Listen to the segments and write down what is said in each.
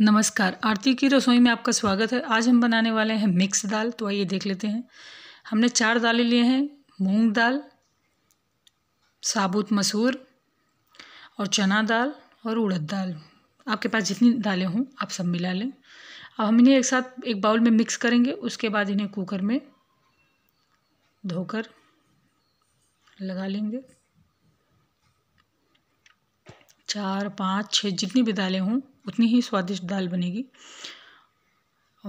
नमस्कार आरती की रसोई में आपका स्वागत है आज हम बनाने वाले हैं मिक्स दाल तो आइए देख लेते हैं हमने चार दालें लिए हैं मूंग दाल साबुत मसूर और चना दाल और उड़द दाल आपके पास जितनी दालें हों आप सब मिला लें अब हम इन्हें एक साथ एक बाउल में मिक्स करेंगे उसके बाद इन्हें कुकर में धोकर लगा लेंगे चार पाँच छः जितनी भी दालें हों उतनी ही स्वादिष्ट दाल बनेगी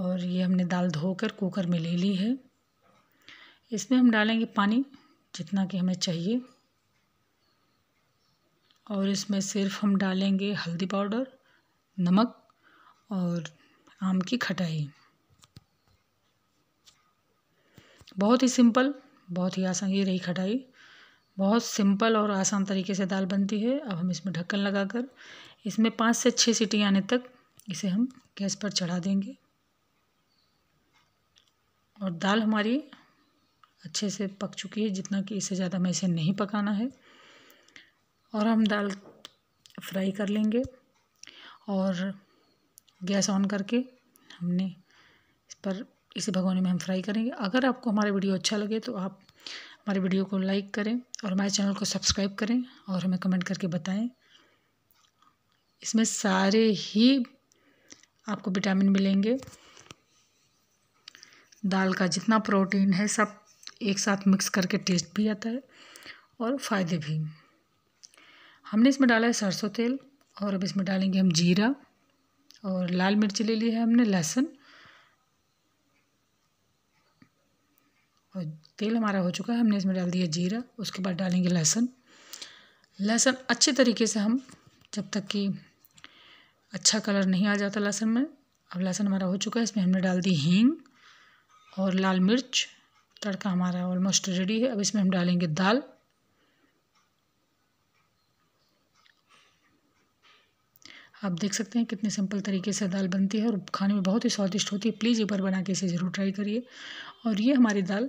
और ये हमने दाल धोकर कुकर में ले ली है इसमें हम डालेंगे पानी जितना कि हमें चाहिए और इसमें सिर्फ हम डालेंगे हल्दी पाउडर नमक और आम की खटाई बहुत ही सिंपल बहुत ही आसान ये रही खटाई बहुत सिंपल और आसान तरीके से दाल बनती है अब हम इसमें ढक्कन लगाकर इसमें पाँच से छः सीटी आने तक इसे हम गैस पर चढ़ा देंगे और दाल हमारी अच्छे से पक चुकी है जितना कि इससे ज़्यादा मैं इसे नहीं पकाना है और हम दाल फ्राई कर लेंगे और गैस ऑन करके हमने इस पर इसे भगोने में हम फ्राई करेंगे अगर आपको हमारा वीडियो अच्छा लगे तो आप हमारे वीडियो को लाइक करें और हमारे चैनल को सब्सक्राइब करें और हमें कमेंट करके बताएं इसमें सारे ही आपको विटामिन मिलेंगे दाल का जितना प्रोटीन है सब एक साथ मिक्स करके टेस्ट भी आता है और फ़ायदे भी हमने इसमें डाला है सरसों तेल और अब इसमें डालेंगे हम जीरा और लाल मिर्च ले ली है हमने लहसुन और तेल हमारा हो चुका है हमने इसमें डाल दिया जीरा उसके बाद डालेंगे लहसुन लहसुन अच्छे तरीके से हम जब तक कि अच्छा कलर नहीं आ जाता लहसुन में अब लहसुन हमारा हो चुका है इसमें हमने डाल दी हींग और लाल मिर्च तड़का हमारा ऑलमोस्ट रेडी है अब इसमें हम डालेंगे दाल आप देख सकते हैं कितने सिंपल तरीके से दाल बनती है और खाने में बहुत ही स्वादिष्ट होती है प्लीज़ एक बार बना के इसे ज़रूर ट्राई करिए और ये हमारी दाल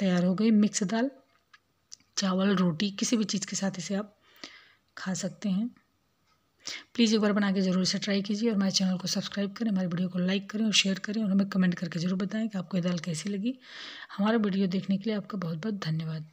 तैयार हो गई मिक्स दाल चावल रोटी किसी भी चीज़ के साथ इसे आप खा सकते हैं प्लीज़ एक बार बना के ज़रूर से ट्राई कीजिए और हमारे चैनल को सब्सक्राइब करें हमारे वीडियो को लाइक करें और शेयर करें और हमें कमेंट करके ज़रूर बताएं कि आपको ये दाल कैसी लगी हमारा वीडियो देखने के लिए आपका बहुत बहुत धन्यवाद